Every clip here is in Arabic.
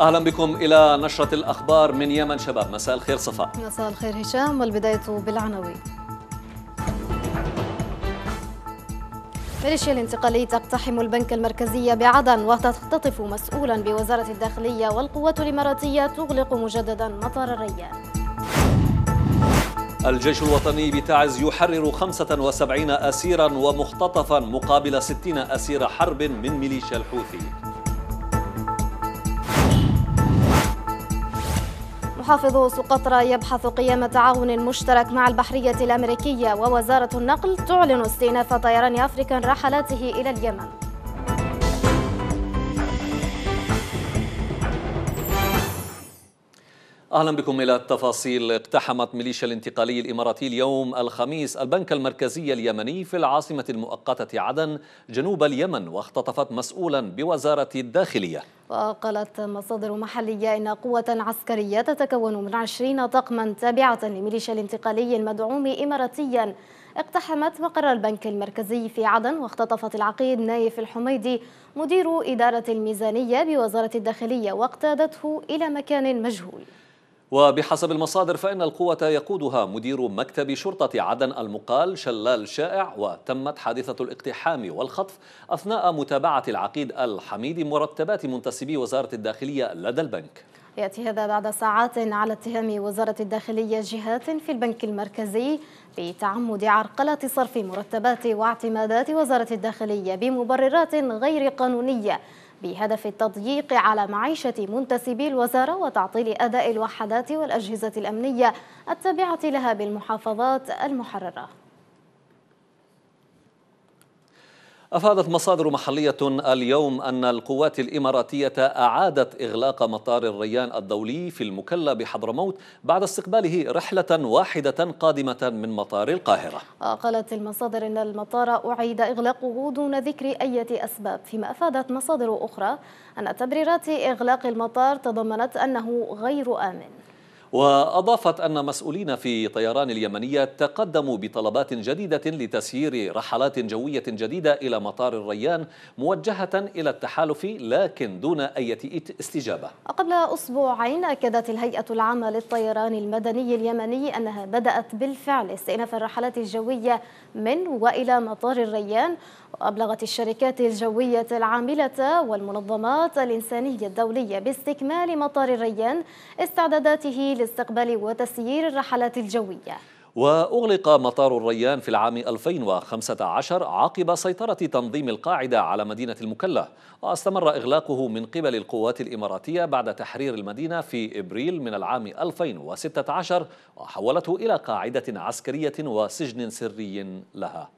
اهلا بكم الى نشره الاخبار من يمن شباب مساء الخير صفاء مساء الخير هشام والبدايه بالعناوين ميليشيا الانتقالي تقتحم البنك المركزي بعدن وتختطف مسؤولا بوزارة الداخلية والقوات الإماراتية تغلق مجددا مطار الريان الجيش الوطني بتعز يحرر 75 أسيرا ومختطفا مقابل 60 أسير حرب من ميليشيا الحوثي محافظ سقطرى يبحث قيام تعاون مشترك مع البحرية الأمريكية ووزارة النقل تعلن استئناف طيران أفريكان رحلاته إلى اليمن اهلا بكم الى التفاصيل اقتحمت ميليشيا الانتقالي الاماراتي اليوم الخميس البنك المركزي اليمني في العاصمه المؤقته عدن جنوب اليمن واختطفت مسؤولا بوزاره الداخليه وقالت مصادر محلية إن قوة عسكرية تتكون من عشرين طقما تابعة لميليشيا الانتقالي المدعوم إماراتيا اقتحمت مقر البنك المركزي في عدن واختطفت العقيد نايف الحميدي مدير إدارة الميزانية بوزارة الداخلية واقتادته إلى مكان مجهول وبحسب المصادر فإن القوة يقودها مدير مكتب شرطة عدن المقال شلال شائع وتمت حادثة الاقتحام والخطف أثناء متابعة العقيد الحميد مرتبات منتسبي وزارة الداخلية لدى البنك يأتي هذا بعد ساعات على اتهام وزارة الداخلية جهات في البنك المركزي بتعمد عرقلة صرف مرتبات واعتمادات وزارة الداخلية بمبررات غير قانونية بهدف التضييق على معيشة منتسبي الوزارة وتعطيل أداء الوحدات والأجهزة الأمنية التابعة لها بالمحافظات المحررة أفادت مصادر محلية اليوم أن القوات الإماراتية أعادت إغلاق مطار الريان الدولي في المكلا بحضرموت بعد استقباله رحلة واحدة قادمة من مطار القاهرة آه، قالت المصادر أن المطار أعيد إغلاقه دون ذكر أي أسباب فيما أفادت مصادر أخرى أن تبريرات إغلاق المطار تضمنت أنه غير آمن وأضافت أن مسؤولين في طيران اليمنية تقدموا بطلبات جديدة لتسيير رحلات جوية جديدة إلى مطار الريان موجهة إلى التحالف لكن دون أي استجابة قبل أسبوعين أكدت الهيئة العامة للطيران المدني اليمني أنها بدأت بالفعل استئناف الرحلات الجوية من وإلى مطار الريان وأبلغت الشركات الجوية العاملة والمنظمات الإنسانية الدولية باستكمال مطار الريان استعداداته لاستقبال وتسيير الرحلات الجوية وأغلق مطار الريان في العام 2015 عقب سيطرة تنظيم القاعدة على مدينة المكلة واستمر إغلاقه من قبل القوات الإماراتية بعد تحرير المدينة في إبريل من العام 2016 وحولته إلى قاعدة عسكرية وسجن سري لها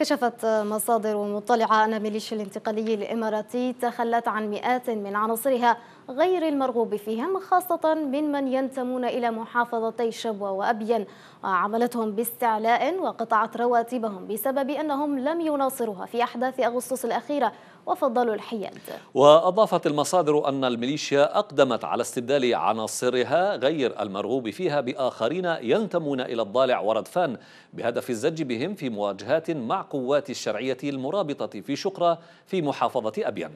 كشفت مصادر مطلعة أن ميليشيا الانتقالي الإماراتي تخلت عن مئات من عناصرها غير المرغوب فيهم خاصة ممن ينتمون إلى محافظتي شبوة وأبين وعملتهم باستعلاء وقطعت رواتبهم بسبب أنهم لم يناصروها في أحداث أغسطس الأخيرة وفضلوا الحياد وأضافت المصادر أن الميليشيا أقدمت على استبدال عناصرها غير المرغوب فيها بآخرين ينتمون إلى الضالع وردفان بهدف الزج بهم في مواجهات مع قوات الشرعية المرابطة في شقرة في محافظة أبين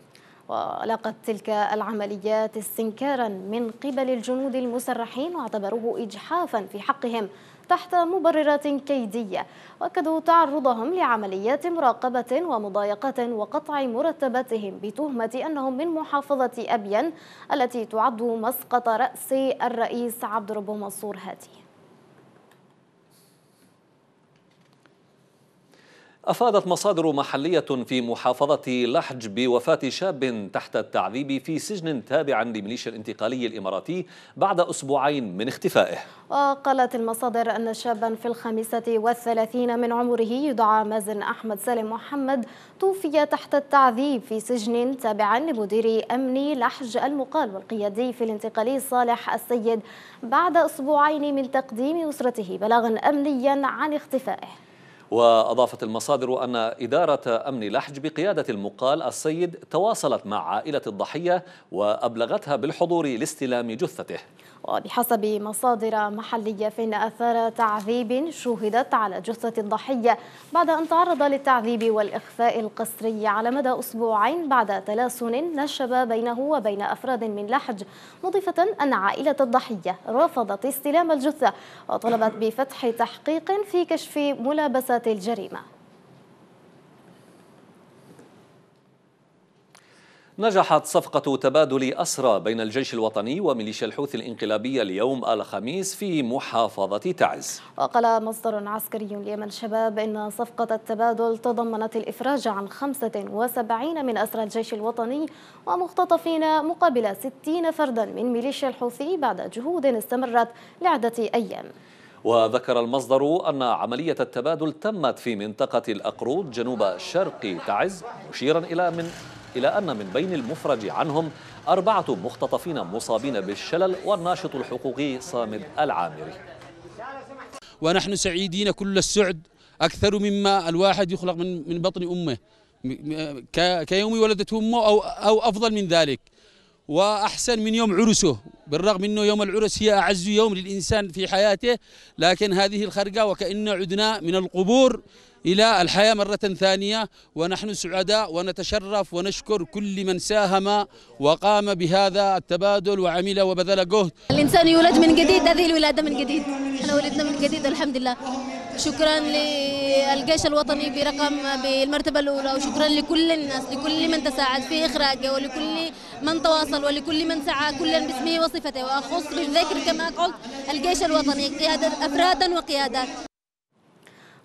ولقت تلك العمليات استنكارا من قبل الجنود المسرحين واعتبروه إجحافا في حقهم تحت مبررات كيدية وأكدوا تعرضهم لعمليات مراقبة ومضايقة وقطع مرتباتهم بتهمة أنهم من محافظة أبين التي تعد مسقط رأس الرئيس عبد ربه منصور هادي أفادت مصادر محلية في محافظة لحج بوفاة شاب تحت التعذيب في سجن تابع لميليشيا الانتقالي الإماراتي بعد أسبوعين من اختفائه وقالت المصادر أن شابا في الخامسة والثلاثين من عمره يدعى مازن أحمد سالم محمد توفي تحت التعذيب في سجن تابع لمدير أمن لحج المقال والقيادي في الانتقالي صالح السيد بعد أسبوعين من تقديم أسرته بلاغا أمنيا عن اختفائه وأضافت المصادر أن إدارة أمن لحج بقيادة المقال السيد تواصلت مع عائلة الضحية وأبلغتها بالحضور لاستلام جثته وبحسب مصادر محلية فإن أثار تعذيب شوهدت على جثة الضحية بعد أن تعرض للتعذيب والإخفاء القسري على مدى أسبوعين بعد تلاسن نشب بينه وبين أفراد من لحج مضيفة أن عائلة الضحية رفضت استلام الجثة وطلبت بفتح تحقيق في كشف ملابسات الجريمه نجحت صفقة تبادل أسرى بين الجيش الوطني وميليشيا الحوثي الإنقلابية اليوم الخميس في محافظة تعز وقال مصدر عسكري ليمن شباب إن صفقة التبادل تضمنت الإفراج عن 75 من أسرى الجيش الوطني ومختطفين مقابل 60 فردا من ميليشيا الحوثي بعد جهود استمرت لعدة أيام وذكر المصدر أن عملية التبادل تمت في منطقة الأقروض جنوب شرق تعز مشيرا إلى من إلى أن من بين المفرج عنهم أربعة مختطفين مصابين بالشلل والناشط الحقوقي صامد العامري ونحن سعيدين كل السعد أكثر مما الواحد يخلق من, من بطن أمه كيوم ولدته أمه أو, أو أفضل من ذلك وأحسن من يوم عرسه بالرغم أنه يوم العرس هي أعز يوم للإنسان في حياته لكن هذه الخرقة وكأن عدنا من القبور إلى الحياة مرة ثانية ونحن سعداء ونتشرف ونشكر كل من ساهم وقام بهذا التبادل وعمل وبذل جهد الإنسان يولد من جديد هذه الولادة من جديد احنا ولدنا من جديد الحمد لله شكرا للجيش الوطني برقم بالمرتبة الأولى وشكرا لكل الناس لكل من تساعد في إخراجه ولكل من تواصل ولكل من سعى كلا باسمه وصفته وأخص بالذكر كما قلت الجيش الوطني قيادة أفرادا وقيادات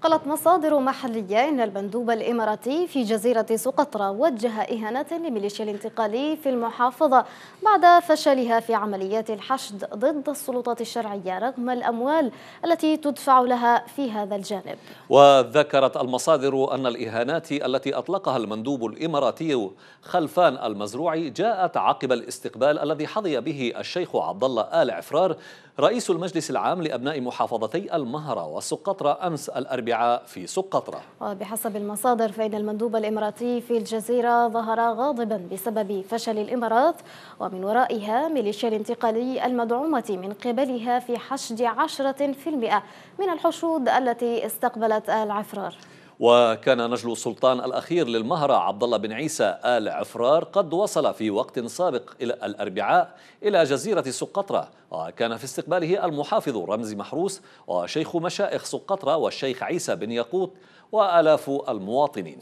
قالت مصادر محلية أن المندوب الإماراتي في جزيرة سقطرى وجه إهانة لميليشيا الانتقالي في المحافظة بعد فشلها في عمليات الحشد ضد السلطات الشرعية رغم الأموال التي تدفع لها في هذا الجانب وذكرت المصادر أن الإهانات التي أطلقها المندوب الإماراتي خلفان المزروع جاءت عقب الاستقبال الذي حظي به الشيخ عبد الله آل عفرار رئيس المجلس العام لأبناء محافظتي المهرة وسقطرة أمس الأربعاء في سقطرة وبحسب المصادر فإن المندوب الإماراتي في الجزيرة ظهر غاضبا بسبب فشل الإمارات ومن ورائها ميليشيا الانتقالي المدعومة من قبلها في حشد 10% من الحشود التي استقبلت العفرار وكان نجل السلطان الأخير للمهرة عبد الله بن عيسى آل عفرار قد وصل في وقت سابق إلى الأربعاء إلى جزيرة سقطرة وكان في استقباله المحافظ رمزي محروس وشيخ مشائخ سقطرة والشيخ عيسى بن يقوت وآلاف المواطنين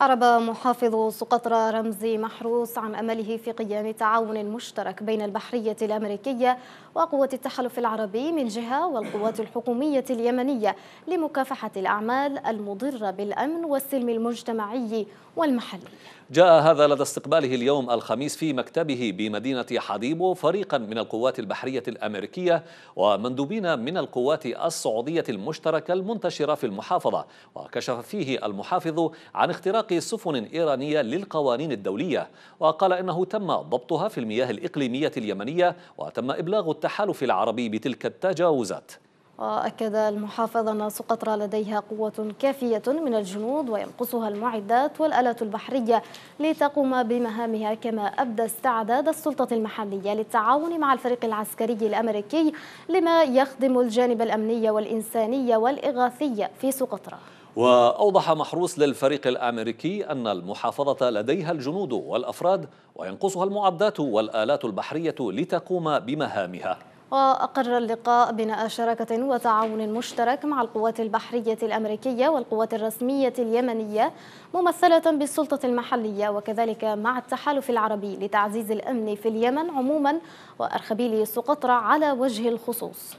أعرب محافظ سقطرى رمزي محروس عن أمله في قيام تعاون مشترك بين البحرية الأمريكية وقوة التحالف العربي من جهة والقوات الحكومية اليمنية لمكافحة الأعمال المضرة بالأمن والسلم المجتمعي والمحلي جاء هذا لدى استقباله اليوم الخميس في مكتبه بمدينة حديبو فريقا من القوات البحرية الأمريكية ومندوبين من القوات السعودية المشتركة المنتشرة في المحافظة وكشف فيه المحافظ عن اختراق سفن إيرانية للقوانين الدولية وقال إنه تم ضبطها في المياه الإقليمية اليمنية وتم إبلاغ التحالف العربي بتلك التجاوزات وأكد المحافظ أن سقطرى لديها قوة كافية من الجنود وينقصها المعدات والألة البحرية لتقوم بمهامها كما أبدى استعداد السلطة المحلية للتعاون مع الفريق العسكري الأمريكي لما يخدم الجانب الأمني والإنساني والإغاثي في سقطرى وأوضح محروس للفريق الأمريكي أن المحافظة لديها الجنود والأفراد وينقصها المعدات والآلات البحرية لتقوم بمهامها وأقر اللقاء بناء شراكة وتعاون مشترك مع القوات البحرية الأمريكية والقوات الرسمية اليمنية ممثلة بالسلطة المحلية وكذلك مع التحالف العربي لتعزيز الأمن في اليمن عموما وأرخبيل سقطرى على وجه الخصوص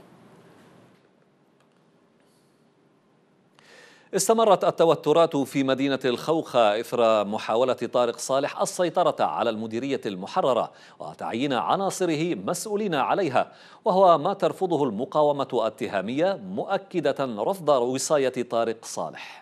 استمرت التوترات في مدينة الخوخة إثر محاولة طارق صالح السيطرة على المديرية المحررة وتعيين عناصره مسؤولين عليها وهو ما ترفضه المقاومة التهامية مؤكدة رفض وصاية طارق صالح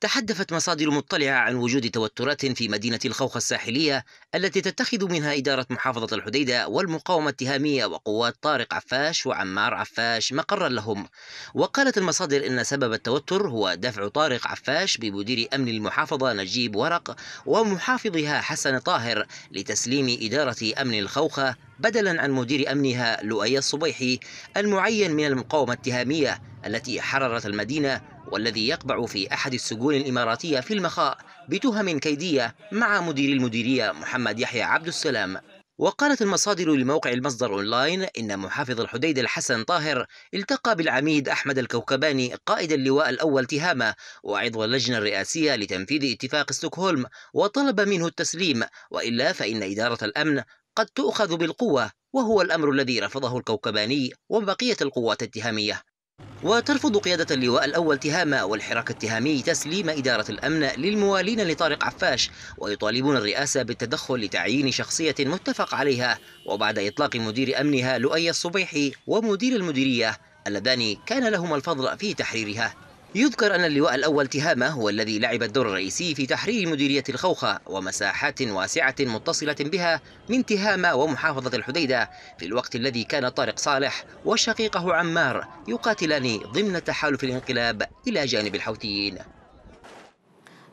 تحدثت مصادر مطلعة عن وجود توترات في مدينة الخوخة الساحلية التي تتخذ منها إدارة محافظة الحديدة والمقاومة التهامية وقوات طارق عفاش وعمار عفاش مقرا لهم وقالت المصادر إن سبب التوتر هو دفع طارق عفاش بمدير أمن المحافظة نجيب ورق ومحافظها حسن طاهر لتسليم إدارة أمن الخوخة بدلا عن مدير أمنها لؤي الصبيحي المعين من المقاومة التهامية التي حررت المدينة والذي يقبع في أحد السجون الإماراتية في المخاء بتهم كيدية مع مدير المديرية محمد يحيى عبد السلام وقالت المصادر لموقع المصدر أونلاين إن محافظ الحديدة الحسن طاهر التقى بالعميد أحمد الكوكباني قائد اللواء الأول تهامة وعضو اللجنة الرئاسية لتنفيذ اتفاق ستوكهولم وطلب منه التسليم وإلا فإن إدارة الأمن قد تؤخذ بالقوة وهو الأمر الذي رفضه الكوكباني وبقية القوات التهامية وترفض قيادة اللواء الأول تهامة والحراك التهامي تسليم إدارة الأمن للموالين لطارق عفاش ويطالبون الرئاسة بالتدخل لتعيين شخصية متفق عليها وبعد إطلاق مدير أمنها لؤي الصبيحي ومدير المديرية اللذان كان لهما الفضل في تحريرها يذكر أن اللواء الأول تهامة هو الذي لعب الدور الرئيسي في تحرير مديرية الخوخة ومساحات واسعة متصلة بها من تهامة ومحافظة الحديدة في الوقت الذي كان طارق صالح وشقيقه عمار يقاتلان ضمن تحالف الانقلاب إلى جانب الحوثيين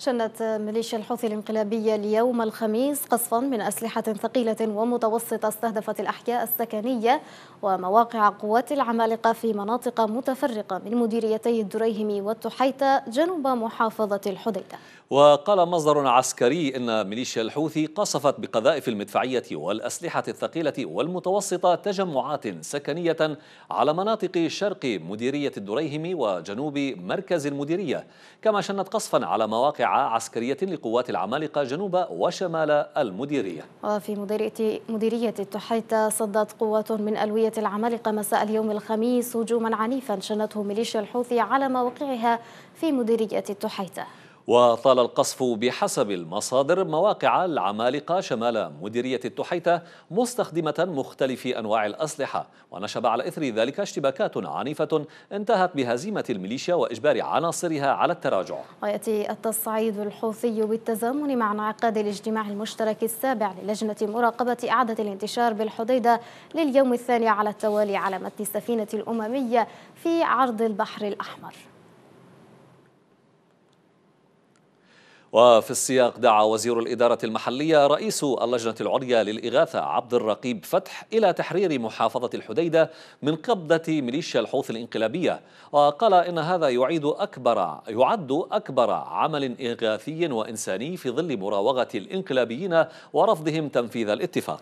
شنت ميليشيا الحوثي الانقلابية اليوم الخميس قصفا من أسلحة ثقيلة ومتوسطة استهدفت الأحياء السكنية ومواقع قوات العمالقة في مناطق متفرقة من مديريتي الدريهم والتحيتة جنوب محافظة الحديدة وقال مصدر عسكري إن ميليشيا الحوثي قصفت بقذائف المدفعية والأسلحة الثقيلة والمتوسطة تجمعات سكنية على مناطق شرق مديرية الدريهم وجنوب مركز المديرية كما شنت قصفا على مواقع عسكرية لقوات العمالقة جنوب وشمال المديرية وفي مديرية, مديرية التحيت صدت قوات من ألوية العمالقة مساء اليوم الخميس هجوما عنيفا شنته ميليشيا الحوثي على مواقعها في مديرية التحيته وطال القصف بحسب المصادر مواقع العمالقة شمال مديرية التحيتة مستخدمة مختلف أنواع الأسلحة ونشب على إثر ذلك اشتباكات عنيفة انتهت بهزيمة الميليشيا وإجبار عناصرها على التراجع ويأتي التصعيد الحوثي بالتزامن مع انعقاد الاجتماع المشترك السابع للجنة مراقبة إعادة الانتشار بالحديدة لليوم الثاني على التوالي على متن السفينة الأممية في عرض البحر الأحمر وفي السياق دعا وزير الإدارة المحلية رئيس اللجنة العليا للإغاثة عبد الرقيب فتح إلى تحرير محافظة الحديدة من قبضة ميليشيا الحوث الإنقلابية وقال إن هذا يعيد أكبر يعد أكبر عمل إغاثي وإنساني في ظل مراوغة الإنقلابيين ورفضهم تنفيذ الاتفاق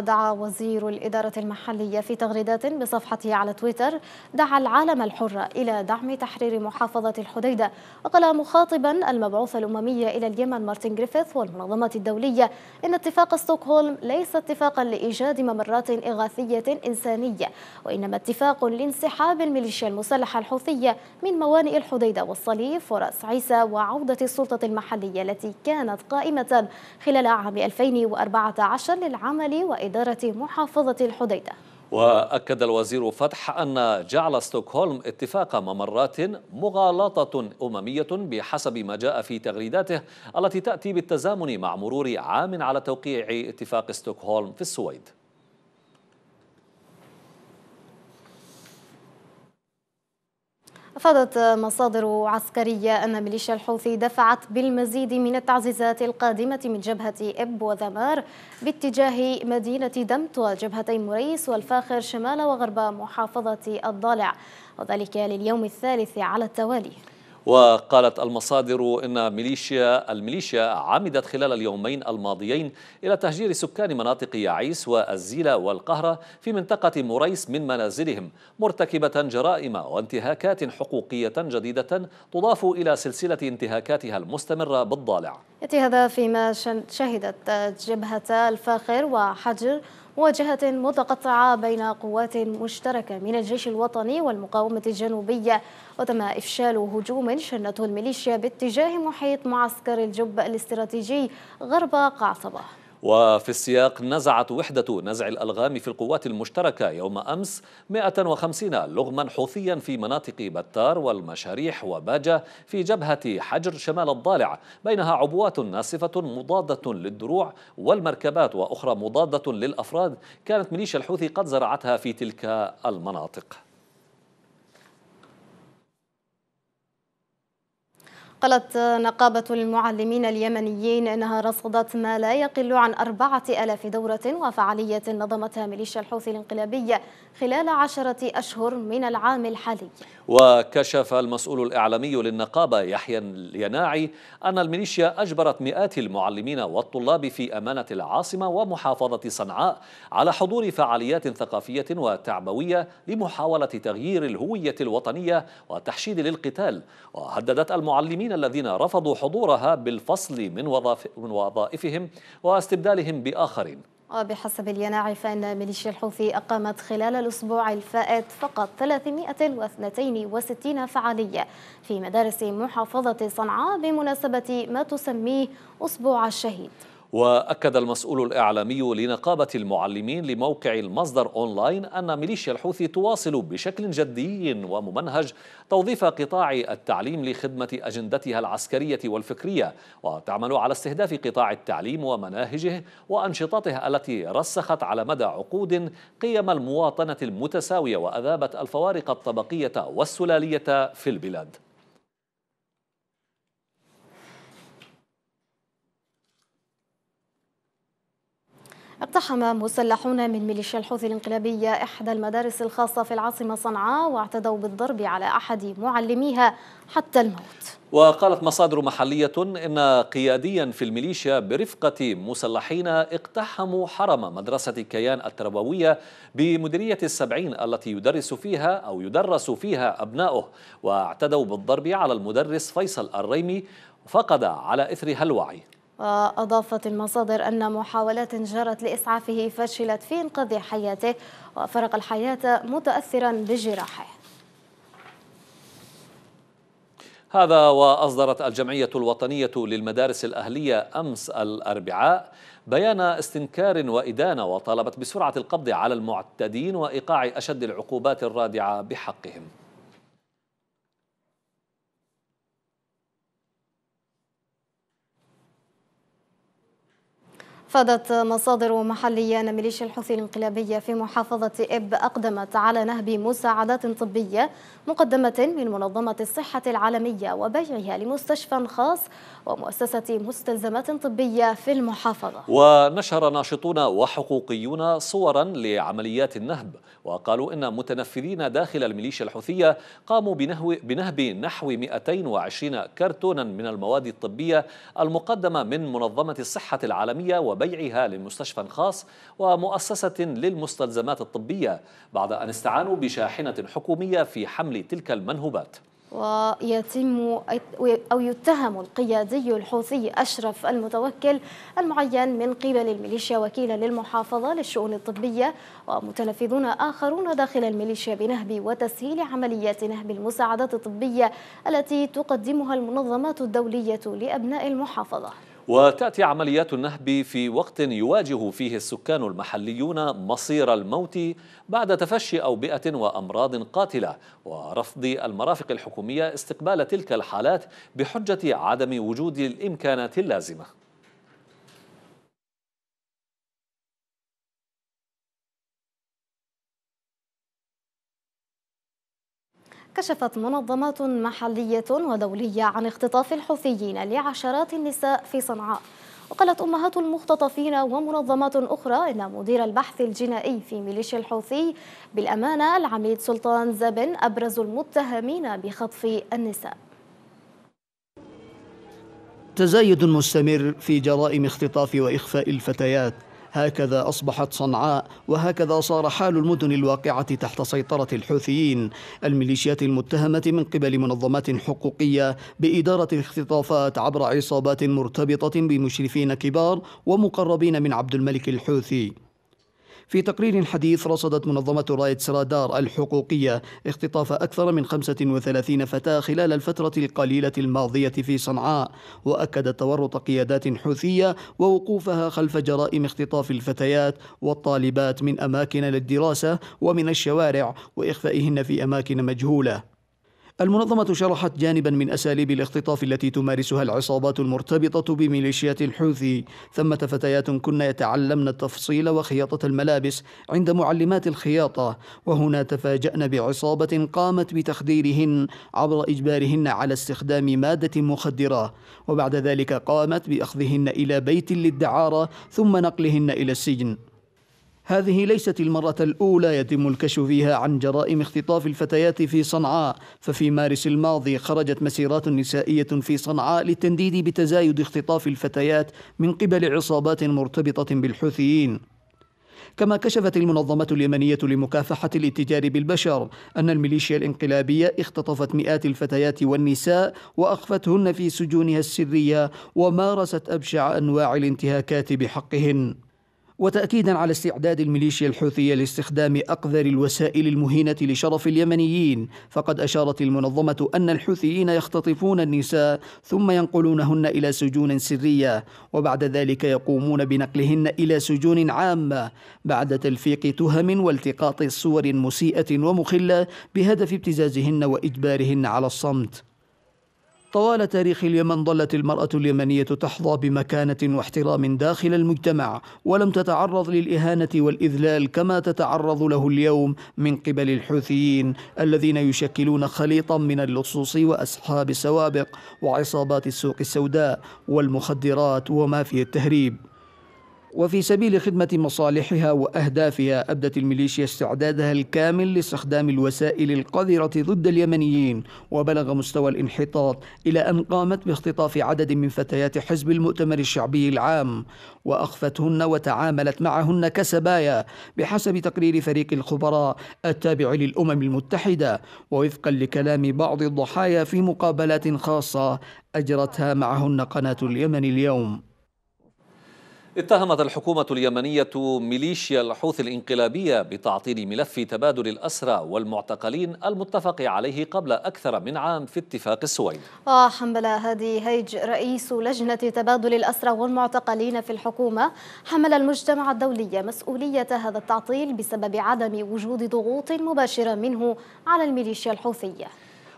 دعا وزير الإدارة المحلية في تغريدات بصفحته على تويتر دعا العالم الحر إلى دعم تحرير محافظة الحديدة وقال مخاطبا المبعوث الأممي إلى اليمن مارتن جريفيث والمنظمة الدولية إن اتفاق ستوكهولم ليس اتفاقا لإيجاد ممرات إغاثية إنسانية وإنما اتفاق لانسحاب الميليشيا المسلحة الحوثية من موانئ الحديدة والصليف ورأس عيسى وعودة السلطة المحلية التي كانت قائمة خلال عام 2014 للعمل وإدارة محافظة الحديدة وأكد الوزير فتح أن جعل ستوكهولم اتفاق ممرات مغالطة أممية بحسب ما جاء في تغريداته التي تأتي بالتزامن مع مرور عام على توقيع اتفاق ستوكهولم في السويد أفادت مصادر عسكرية أن ميليشيا الحوثي دفعت بالمزيد من التعزيزات القادمة من جبهة إب وذمار باتجاه مدينة دمت وجبهتي مريس والفاخر شمال وغرب محافظة الضالع وذلك لليوم الثالث على التوالي وقالت المصادر إن ميليشيا الميليشيا عمدت خلال اليومين الماضيين إلى تهجير سكان مناطق يعيس والزيلة والقهرة في منطقة مريس من منازلهم مرتكبة جرائم وانتهاكات حقوقية جديدة تضاف إلى سلسلة انتهاكاتها المستمرة بالضالع يأتي هذا فيما شهدت جبهة الفاخر وحجر مواجهة متقطعة بين قوات مشتركة من الجيش الوطني والمقاومة الجنوبية وتم إفشال هجوم شنته الميليشيا باتجاه محيط معسكر الجب الاستراتيجي غرب قعصبة وفي السياق نزعت وحدة نزع الألغام في القوات المشتركة يوم أمس 150 لغما حوثيا في مناطق بتار والمشاريح وباجة في جبهة حجر شمال الضالع بينها عبوات ناسفة مضادة للدروع والمركبات وأخرى مضادة للأفراد كانت ميليشيا الحوثي قد زرعتها في تلك المناطق قالت نقابة المعلمين اليمنيين أنها رصدت ما لا يقل عن أربعة ألاف دورة وفعالية نظمتها ميليشيا الحوثي الانقلابية خلال عشرة أشهر من العام الحالي وكشف المسؤول الإعلامي للنقابة يحيى اليناعي أن الميليشيا أجبرت مئات المعلمين والطلاب في أمانة العاصمة ومحافظة صنعاء على حضور فعاليات ثقافية وتعبوية لمحاولة تغيير الهوية الوطنية وتحشيد للقتال وهددت المعلمين المواطنين الذين رفضوا حضورها بالفصل من, وظائف من وظائفهم واستبدالهم بآخرين وبحسب اليناع فإن ميليشيا الحوثي أقامت خلال الأسبوع الفائت فقط 362 فعالية في مدارس محافظة صنعاء بمناسبة ما تسميه أسبوع الشهيد وأكد المسؤول الإعلامي لنقابة المعلمين لموقع المصدر أونلاين أن ميليشيا الحوثي تواصل بشكل جدي وممنهج توظيف قطاع التعليم لخدمة أجندتها العسكرية والفكرية وتعمل على استهداف قطاع التعليم ومناهجه وأنشطته التي رسخت على مدى عقود قيم المواطنة المتساوية وأذابت الفوارق الطبقية والسلالية في البلاد اقتحم مسلحون من ميليشيا الحوثي الانقلابية إحدى المدارس الخاصة في العاصمة صنعاء واعتدوا بالضرب على أحد معلميها حتى الموت وقالت مصادر محلية إن قياديا في الميليشيا برفقة مسلحين اقتحموا حرم مدرسة كيان التربوية بمديرية السبعين التي يدرس فيها أو يدرس فيها أبناؤه واعتدوا بالضرب على المدرس فيصل الريمي فقد على إثرها الوعي وأضافت المصادر أن محاولات جرت لإسعافه فشلت في إنقاذ حياته وفرق الحياة متأثرا بجراحه هذا وأصدرت الجمعية الوطنية للمدارس الأهلية أمس الأربعاء بيان استنكار وإدانة وطالبت بسرعة القبض على المعتدين وإيقاع أشد العقوبات الرادعة بحقهم فادت مصادر محلية أن ميليشيا الحوثي الانقلابية في محافظة إب أقدمت على نهب مساعدات طبية مقدمة من منظمة الصحة العالمية وبيعها لمستشفى خاص ومؤسسة مستلزمات طبية في المحافظة ونشر ناشطون وحقوقيون صورا لعمليات النهب وقالوا إن متنفذين داخل الميليشيا الحوثية قاموا بنهو بنهب نحو 220 كرتونا من المواد الطبية المقدمة من منظمة الصحة العالمية وبيعها لمستشفى خاص ومؤسسة للمستلزمات الطبية بعد أن استعانوا بشاحنة حكومية في حمل تلك المنهوبات ويتم أو يتهم القيادي الحوثي أشرف المتوكل المعين من قبل الميليشيا وكيلا للمحافظة للشؤون الطبية ومتنفذون آخرون داخل الميليشيا بنهب وتسهيل عمليات نهب المساعدات الطبية التي تقدمها المنظمات الدولية لأبناء المحافظة وتأتي عمليات النهب في وقت يواجه فيه السكان المحليون مصير الموت بعد تفشي أوبئة وأمراض قاتلة ورفض المرافق الحكومية استقبال تلك الحالات بحجة عدم وجود الإمكانات اللازمة كشفت منظمات محلية ودولية عن اختطاف الحوثيين لعشرات النساء في صنعاء وقالت أمهات المختطفين ومنظمات أخرى إن مدير البحث الجنائي في ميليشيا الحوثي بالأمانة العميد سلطان زبن أبرز المتهمين بخطف النساء تزايد مستمر في جرائم اختطاف وإخفاء الفتيات هكذا أصبحت صنعاء وهكذا صار حال المدن الواقعة تحت سيطرة الحوثيين الميليشيات المتهمة من قبل منظمات حقوقية بإدارة الاختطافات عبر عصابات مرتبطة بمشرفين كبار ومقربين من عبد الملك الحوثي في تقرير حديث رصدت منظمة رايتس رادار الحقوقية اختطاف أكثر من 35 فتاة خلال الفترة القليلة الماضية في صنعاء وأكد تورط قيادات حوثية ووقوفها خلف جرائم اختطاف الفتيات والطالبات من أماكن للدراسة ومن الشوارع وإخفائهن في أماكن مجهولة المنظمة شرحت جانبا من أساليب الاختطاف التي تمارسها العصابات المرتبطة بميليشيات الحوثي ثمة فتيات كن يتعلمن التفصيل وخياطة الملابس عند معلمات الخياطة وهنا تفاجأن بعصابة قامت بتخديرهن عبر إجبارهن على استخدام مادة مخدرة وبعد ذلك قامت بأخذهن إلى بيت للدعارة ثم نقلهن إلى السجن هذه ليست المرة الأولى يتم الكشف فيها عن جرائم اختطاف الفتيات في صنعاء ففي مارس الماضي خرجت مسيرات نسائية في صنعاء للتنديد بتزايد اختطاف الفتيات من قبل عصابات مرتبطة بالحوثيين كما كشفت المنظمة اليمنية لمكافحة الاتجار بالبشر أن الميليشيا الانقلابية اختطفت مئات الفتيات والنساء وأخفتهن في سجونها السرية ومارست أبشع أنواع الانتهاكات بحقهن وتأكيدا على استعداد الميليشيا الحوثية لاستخدام أقذر الوسائل المهينة لشرف اليمنيين فقد أشارت المنظمة أن الحوثيين يختطفون النساء ثم ينقلونهن إلى سجون سرية وبعد ذلك يقومون بنقلهن إلى سجون عامة بعد تلفيق تهم والتقاط صور مسيئة ومخلة بهدف ابتزازهن وإجبارهن على الصمت طوال تاريخ اليمن ظلت المرأة اليمنية تحظى بمكانة واحترام داخل المجتمع ولم تتعرض للإهانة والإذلال كما تتعرض له اليوم من قبل الحوثيين الذين يشكلون خليطا من اللصوص وأصحاب السوابق وعصابات السوق السوداء والمخدرات ومافيا التهريب وفي سبيل خدمة مصالحها وأهدافها أبدت الميليشيا استعدادها الكامل لاستخدام الوسائل القذرة ضد اليمنيين وبلغ مستوى الانحطاط إلى أن قامت باختطاف عدد من فتيات حزب المؤتمر الشعبي العام وأخفتهن وتعاملت معهن كسبايا بحسب تقرير فريق الخبراء التابع للأمم المتحدة ووفقا لكلام بعض الضحايا في مقابلات خاصة أجرتها معهن قناة اليمن اليوم اتهمت الحكومة اليمنية ميليشيا الحوثي الانقلابية بتعطيل ملف تبادل الأسرى والمعتقلين المتفق عليه قبل أكثر من عام في اتفاق السويد وحمل آه، هادي هيج رئيس لجنة تبادل الأسرى والمعتقلين في الحكومة حمل المجتمع الدولي مسؤولية هذا التعطيل بسبب عدم وجود ضغوط مباشرة منه على الميليشيا الحوثية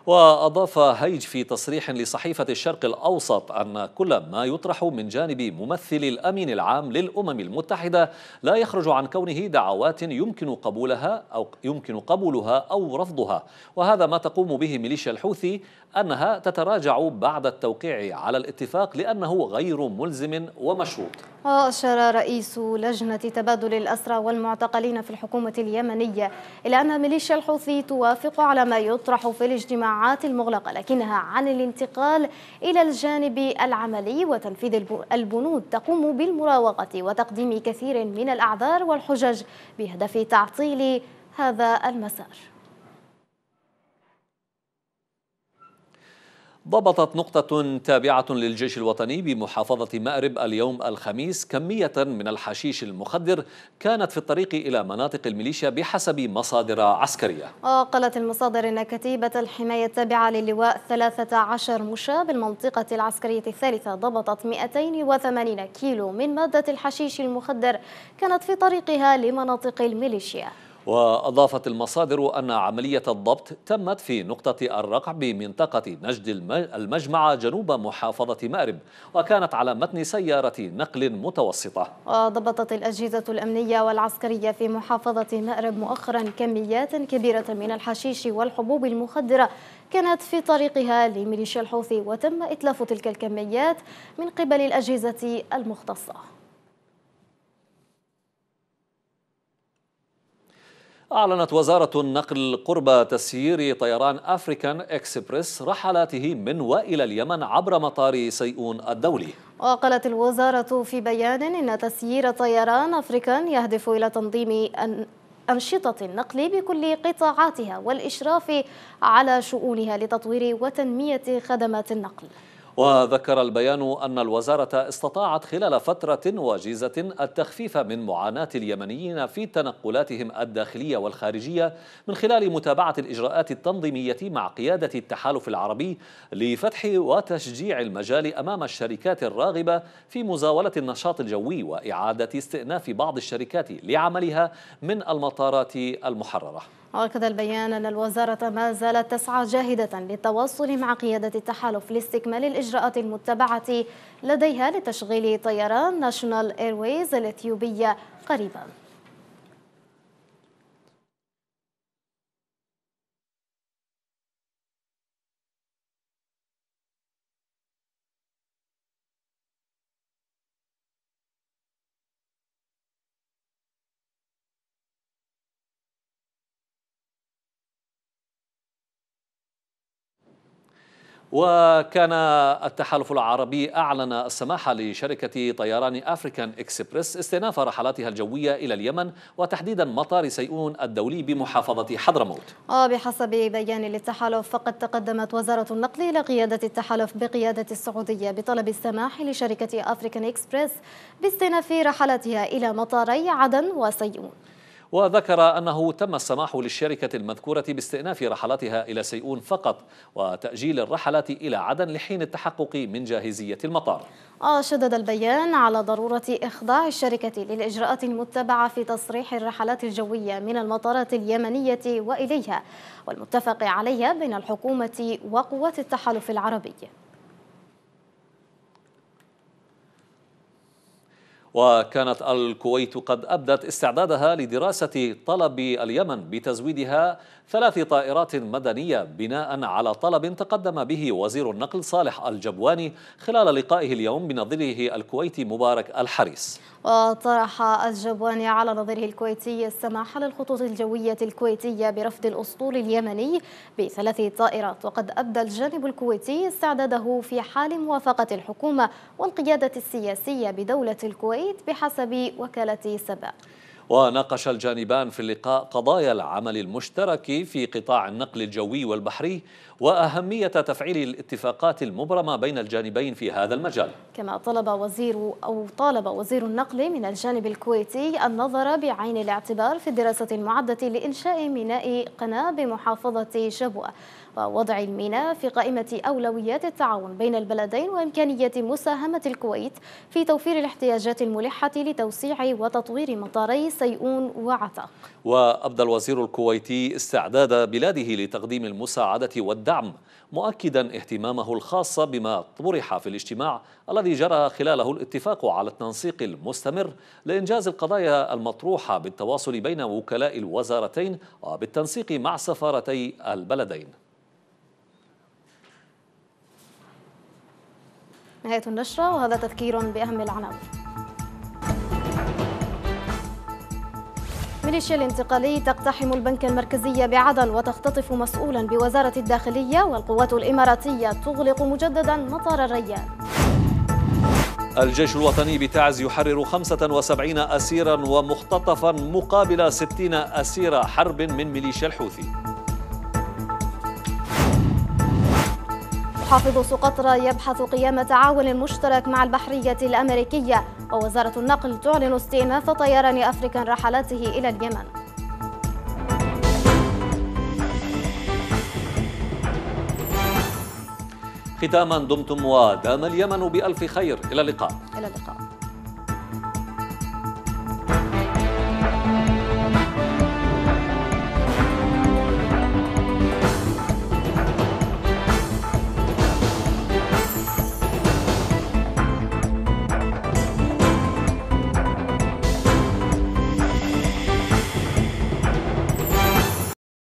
وأضاف هيج في تصريح لصحيفة الشرق الأوسط أن كل ما يطرح من جانب ممثل الأمين العام للأمم المتحدة لا يخرج عن كونه دعوات يمكن قبولها أو يمكن قبولها أو رفضها وهذا ما تقوم به ميليشيا الحوثي أنها تتراجع بعد التوقيع على الاتفاق لأنه غير ملزم ومشروط وأشار رئيس لجنة تبادل الأسرى والمعتقلين في الحكومة اليمنية إلى أن ميليشيا الحوثي توافق على ما يطرح في الاجتماعات المغلقة لكنها عن الانتقال إلى الجانب العملي وتنفيذ البنود تقوم بالمراوغة وتقديم كثير من الأعذار والحجج بهدف تعطيل هذا المسار ضبطت نقطة تابعة للجيش الوطني بمحافظة مأرب اليوم الخميس كمية من الحشيش المخدر كانت في الطريق إلى مناطق الميليشيا بحسب مصادر عسكرية وقالت المصادر أن كتيبة الحماية التابعة للواء 13 مشاة بالمنطقة العسكرية الثالثة ضبطت 280 كيلو من مادة الحشيش المخدر كانت في طريقها لمناطق الميليشيا وأضافت المصادر أن عملية الضبط تمت في نقطة الرقع بمنطقة نجد المجمع جنوب محافظة مأرب وكانت على متن سيارة نقل متوسطة وضبطت الأجهزة الأمنية والعسكرية في محافظة مأرب مؤخرا كميات كبيرة من الحشيش والحبوب المخدرة كانت في طريقها لميليشيا الحوثي وتم إتلاف تلك الكميات من قبل الأجهزة المختصة أعلنت وزارة النقل قرب تسيير طيران أفريكان إكسبرس رحلاته من وإلى اليمن عبر مطار سيئون الدولي وقالت الوزارة في بيان إن تسيير طيران أفريكان يهدف إلى تنظيم أنشطة النقل بكل قطاعاتها والإشراف على شؤونها لتطوير وتنمية خدمات النقل وذكر البيان أن الوزارة استطاعت خلال فترة وجيزة التخفيف من معاناة اليمنيين في تنقلاتهم الداخلية والخارجية من خلال متابعة الإجراءات التنظيمية مع قيادة التحالف العربي لفتح وتشجيع المجال أمام الشركات الراغبة في مزاولة النشاط الجوي وإعادة استئناف بعض الشركات لعملها من المطارات المحررة واكد البيان ان الوزاره ما زالت تسعى جاهده للتواصل مع قياده التحالف لاستكمال الاجراءات المتبعه لديها لتشغيل طيران ناشونال ايرويز الاثيوبيه قريبا وكان التحالف العربي أعلن السماح لشركة طيران أفريكان إكسبرس استئناف رحلاتها الجوية إلى اليمن وتحديدا مطار سيئون الدولي بمحافظة حضرموت وبحسب آه، بيان للتحالف فقد تقدمت وزارة النقل إلى قيادة التحالف بقيادة السعودية بطلب السماح لشركة أفريكان إكسبرس باستئناف رحلاتها إلى مطاري عدن وسيئون وذكر أنه تم السماح للشركة المذكورة باستئناف رحلاتها إلى سيئون فقط وتأجيل الرحلات إلى عدن لحين التحقق من جاهزية المطار آه، شدد البيان على ضرورة إخضاع الشركة للإجراءات المتبعة في تصريح الرحلات الجوية من المطارات اليمنية وإليها والمتفق عليها بين الحكومة وقوات التحالف العربي وكانت الكويت قد أبدت استعدادها لدراسة طلب اليمن بتزويدها ثلاث طائرات مدنية بناء على طلب تقدم به وزير النقل صالح الجبواني خلال لقائه اليوم بنظره الكويتي مبارك الحريس وطرح الجبواني على نظيره الكويتي السماح للخطوط الجوية الكويتية برفض الأسطول اليمني بثلاث طائرات وقد أبدى الجانب الكويتي استعداده في حال موافقة الحكومة والقيادة السياسية بدولة الكويت بحسب وكالة سبا وناقش الجانبان في اللقاء قضايا العمل المشترك في قطاع النقل الجوي والبحري وأهمية تفعيل الاتفاقات المبرمة بين الجانبين في هذا المجال كما طلب وزير أو طالب وزير النقل من الجانب الكويتي النظر بعين الاعتبار في الدراسة المعدة لإنشاء ميناء قناة بمحافظة شبوة ووضع الميناء في قائمة أولويات التعاون بين البلدين وإمكانية مساهمة الكويت في توفير الاحتياجات الملحة لتوسيع وتطوير مطاري سيئون وعتق وأبدى الوزير الكويتي استعداد بلاده لتقديم المساعدة والدعم مؤكدا اهتمامه الخاص بما طرح في الاجتماع الذي جرى خلاله الاتفاق على التنسيق المستمر لإنجاز القضايا المطروحة بالتواصل بين وكلاء الوزارتين وبالتنسيق مع سفارتي البلدين نهاية النشرة وهذا تذكير بأهم العناوين ميليشيا الانتقالي تقتحم البنك المركزي بعدن وتختطف مسؤولا بوزارة الداخلية والقوات الإماراتية تغلق مجددا مطار الريان الجيش الوطني بتعز يحرر 75 أسيرا ومختطفا مقابل 60 أسير حرب من ميليشيا الحوثي محافظ سقطرى يبحث قيام تعاون مشترك مع البحرية الأمريكية ووزارة النقل تعلن استئناف طيران أفريقيا رحلاته إلى اليمن ختاما دمتم ودام اليمن بألف خير إلى اللقاء إلى اللقاء